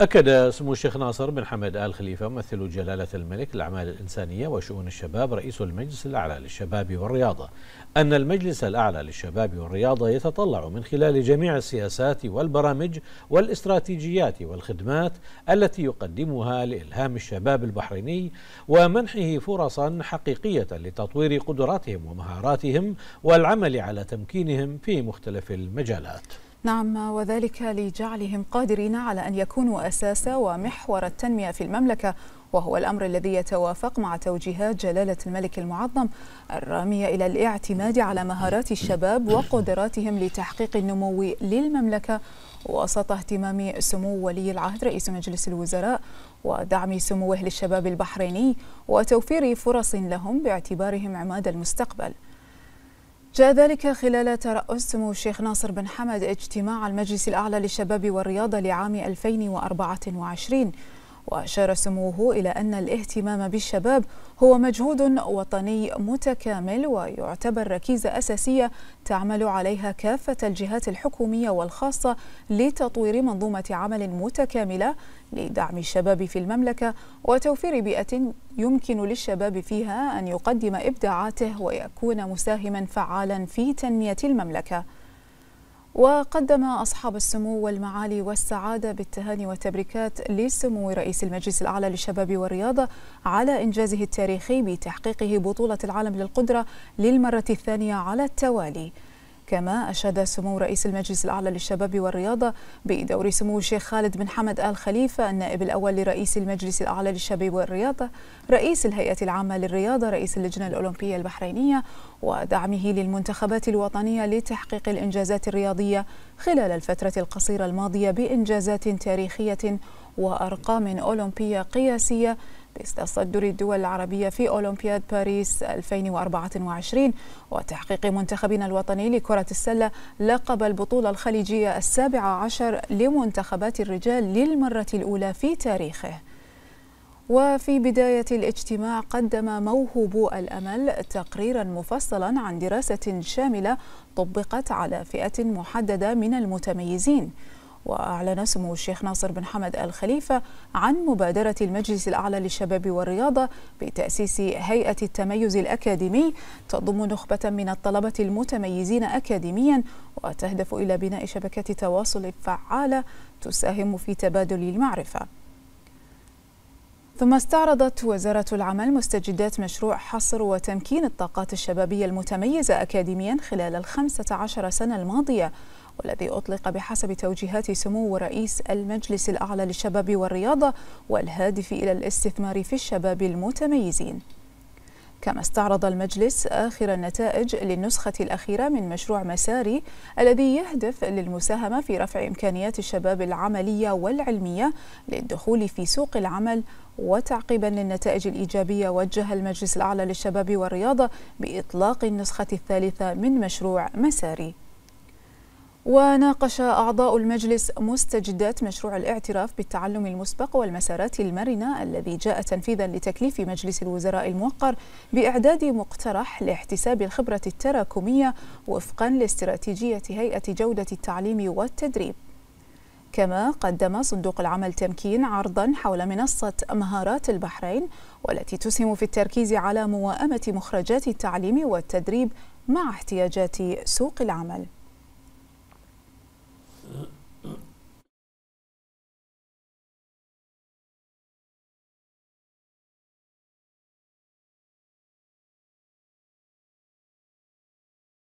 أكد سمو الشيخ ناصر بن حمد آل خليفة ممثل جلالة الملك للأعمال الإنسانية وشؤون الشباب رئيس المجلس الأعلى للشباب والرياضة أن المجلس الأعلى للشباب والرياضة يتطلع من خلال جميع السياسات والبرامج والاستراتيجيات والخدمات التي يقدمها لإلهام الشباب البحريني ومنحه فرصا حقيقية لتطوير قدراتهم ومهاراتهم والعمل على تمكينهم في مختلف المجالات نعم وذلك لجعلهم قادرين على أن يكونوا أساس ومحور التنمية في المملكة وهو الأمر الذي يتوافق مع توجيهات جلالة الملك المعظم الرامية إلى الاعتماد على مهارات الشباب وقدراتهم لتحقيق النمو للمملكة وسط اهتمام سمو ولي العهد رئيس مجلس الوزراء ودعم سموه للشباب البحريني وتوفير فرص لهم باعتبارهم عماد المستقبل جاء ذلك خلال ترأس سمو الشيخ ناصر بن حمد اجتماع المجلس الأعلى للشباب والرياضة لعام 2024 وأشار سموه إلى أن الاهتمام بالشباب هو مجهود وطني متكامل ويعتبر ركيزة أساسية تعمل عليها كافة الجهات الحكومية والخاصة لتطوير منظومة عمل متكاملة لدعم الشباب في المملكة وتوفير بيئة يمكن للشباب فيها أن يقدم إبداعاته ويكون مساهما فعالا في تنمية المملكة وقدم أصحاب السمو والمعالي والسعادة بالتهاني والتبريكات لسمو رئيس المجلس الأعلى للشباب والرياضة على إنجازه التاريخي بتحقيقه بطولة العالم للقدرة للمرة الثانية على التوالي كما أشاد سمو رئيس المجلس الأعلى للشباب والرياضة بدور سمو الشيخ خالد بن حمد آل خليفة النائب الأول لرئيس المجلس الأعلى للشباب والرياضة رئيس الهيئة العامة للرياضة رئيس اللجنة الأولمبية البحرينية ودعمه للمنتخبات الوطنية لتحقيق الإنجازات الرياضية خلال الفترة القصيرة الماضية بإنجازات تاريخية وأرقام أولمبية قياسية تصدر الدول العربية في أولمبياد باريس 2024 وتحقيق منتخبنا الوطني لكرة السلة لقب البطولة الخليجية السابعة عشر لمنتخبات الرجال للمرة الأولى في تاريخه وفي بداية الاجتماع قدم موهوب الأمل تقريرا مفصلا عن دراسة شاملة طبقت على فئة محددة من المتميزين وأعلن سمو الشيخ ناصر بن حمد الخليفة عن مبادرة المجلس الأعلى للشباب والرياضة بتأسيس هيئة التميز الأكاديمي تضم نخبة من الطلبة المتميزين أكاديميا وتهدف إلى بناء شبكة تواصل فعالة تساهم في تبادل المعرفة ثم استعرضت وزارة العمل مستجدات مشروع حصر وتمكين الطاقات الشبابية المتميزة أكاديميا خلال الخمسة عشر سنة الماضية والذي أطلق بحسب توجيهات سمو رئيس المجلس الأعلى للشباب والرياضة والهادف إلى الاستثمار في الشباب المتميزين كما استعرض المجلس آخر النتائج للنسخة الأخيرة من مشروع مساري الذي يهدف للمساهمة في رفع إمكانيات الشباب العملية والعلمية للدخول في سوق العمل وتعقيبا للنتائج الإيجابية وجه المجلس الأعلى للشباب والرياضة بإطلاق النسخة الثالثة من مشروع مساري وناقش أعضاء المجلس مستجدات مشروع الاعتراف بالتعلم المسبق والمسارات المرنة الذي جاء تنفيذا لتكليف مجلس الوزراء الموقر بإعداد مقترح لاحتساب الخبرة التراكمية وفقا لاستراتيجية هيئة جودة التعليم والتدريب كما قدم صندوق العمل تمكين عرضا حول منصة مهارات البحرين والتي تسهم في التركيز على موائمة مخرجات التعليم والتدريب مع احتياجات سوق العمل